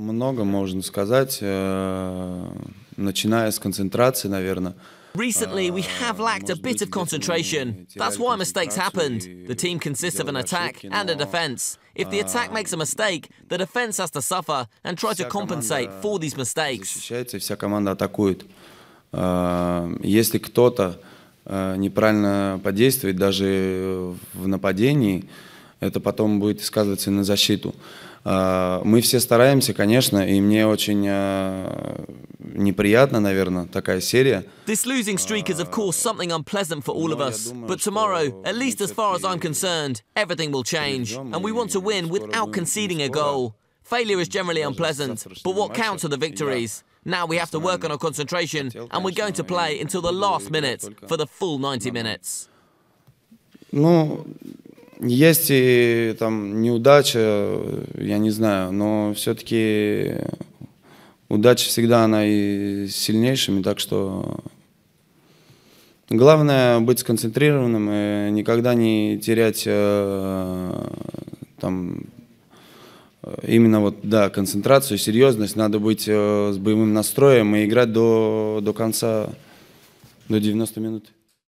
Много можно сказать, начиная с концентрации, наверное. Recently, we have lacked a bit of concentration. That's why mistakes happened. The team consists of an attack and a defense. If the attack makes a mistake, the defense has to suffer and try to compensate for these mistakes. Защищается, вся команда атакует. Если кто-то неправильно подействует даже в нападении, это потом будет сказываться и на защиту. Мы все стараемся, конечно, и мне очень неприятно, наверное, такая серия. This losing streak is, of course, something unpleasant for all of us. But tomorrow, at least as far as I'm concerned, everything will change, and we want to win without conceding a goal. Failure is generally unpleasant, but what counts are the victories? Now we have to work on our concentration, and we're going to play until the last minute for the full 90 minutes. Ну, есть и там неудача, я не знаю, но все-таки удача всегда она и сильнейшими, так что главное быть сконцентрированным и никогда не терять э, там именно вот да концентрацию, серьезность, надо быть э, с боевым настроем и играть до до конца до 90 минут.